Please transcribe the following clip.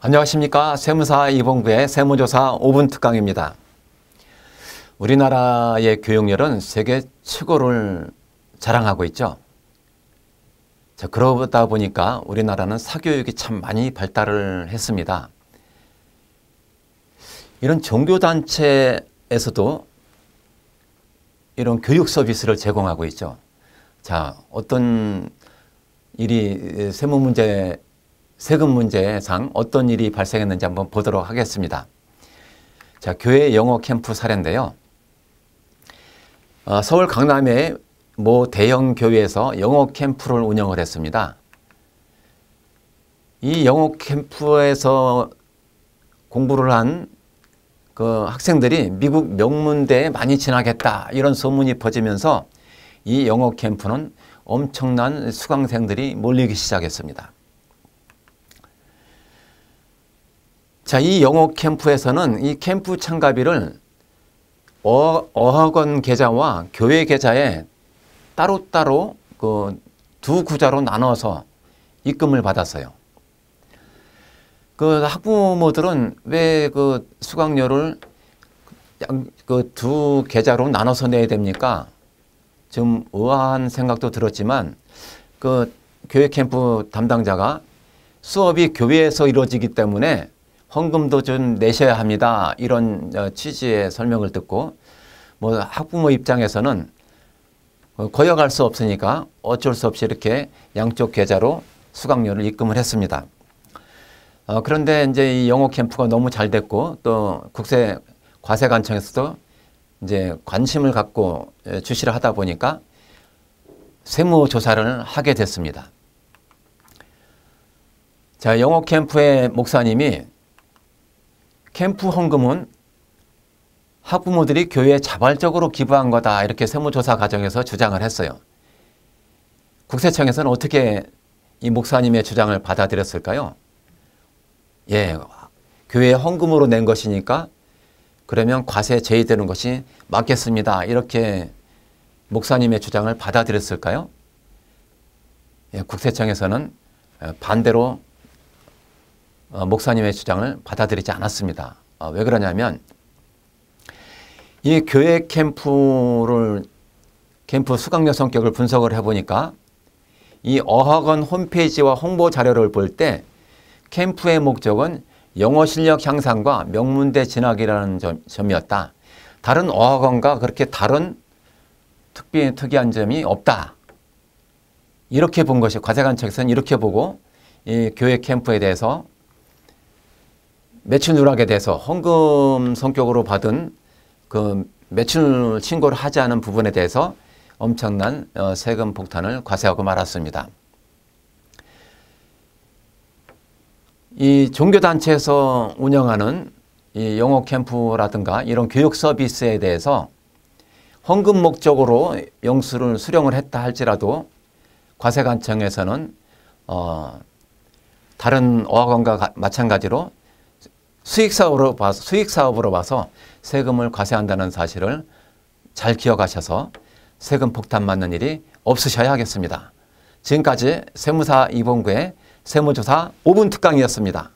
안녕하십니까. 세무사 이봉구의 세무조사 5분 특강입니다. 우리나라의 교육열은 세계 최고를 자랑하고 있죠. 자, 그러다 보니까 우리나라는 사교육이 참 많이 발달을 했습니다. 이런 종교단체에서도 이런 교육 서비스를 제공하고 있죠. 자, 어떤 일이 세무 문제 세금 문제상 어떤 일이 발생했는지 한번 보도록 하겠습니다. 자, 교회 영어 캠프 사례인데요. 어, 서울 강남의 모 대형 교회에서 영어 캠프를 운영을 했습니다. 이 영어 캠프에서 공부를 한 그 학생들이 미국 명문대에 많이 진학했다 이런 소문이 퍼지면서 이 영어 캠프는 엄청난 수강생들이 몰리기 시작했습니다. 자, 이 영어 캠프에서는 이 캠프 참가비를 어, 어학원 계좌와 교회 계좌에 따로따로 그 두구좌로 나눠서 입금을 받았어요. 그 학부모들은 왜 그 수강료를 그 두 계좌로 나눠서 내야 됩니까? 좀 의아한 생각도 들었지만 그 교회 캠프 담당자가 수업이 교회에서 이루어지기 때문에 헌금도 좀 내셔야 합니다. 이런 어, 취지의 설명을 듣고 뭐 학부모 입장에서는 어, 거역할 수 없으니까 어쩔 수 없이 이렇게 양쪽 계좌로 수강료를 입금을 했습니다. 어, 그런데 이제 이 영어 캠프가 너무 잘 됐고 또 국세 과세관청에서도 이제 관심을 갖고 예, 주시를 하다 보니까 세무 조사를 하게 됐습니다. 자, 영어 캠프의 목사님이 캠프 헌금은 학부모들이 교회에 자발적으로 기부한 거다 이렇게 세무조사 과정에서 주장을 했어요. 국세청에서는 어떻게 이 목사님의 주장을 받아들였을까요? 예, 교회 헌금으로 낸 것이니까 그러면 과세 제외되는 것이 맞겠습니다. 이렇게 목사님의 주장을 받아들였을까요? 예, 국세청에서는 반대로 어, 목사님의 주장을 받아들이지 않았습니다. 어, 왜 그러냐면 이 교회 캠프를 캠프 수강료 성격을 분석을 해보니까 이 어학원 홈페이지와 홍보 자료를 볼 때 캠프의 목적은 영어 실력 향상과 명문대 진학이라는 점, 이었다 다른 어학원과 그렇게 다른 특비, 특이한 점이 없다. 이렇게 본 것이 과제관 측에서는 이렇게 보고 이 교회 캠프에 대해서 매춘 누락에 대해서 헌금 성격으로 받은 그 매춘 신고를 하지 않은 부분에 대해서 엄청난 어, 세금 폭탄을 과세하고 말았습니다. 이 종교단체에서 운영하는 이 영어 캠프라든가 이런 교육 서비스에 대해서 헌금 목적으로 영수를 수령을 했다 할지라도 과세관청에서는 어, 다른 어학원과 마찬가지로 수익 사업으로 봐서, 수익 사업으로 봐서 세금을 과세한다는 사실을 잘 기억하셔서 세금 폭탄 맞는 일이 없으셔야 하겠습니다. 지금까지 세무사 이봉구의 세무조사 5분 특강이었습니다.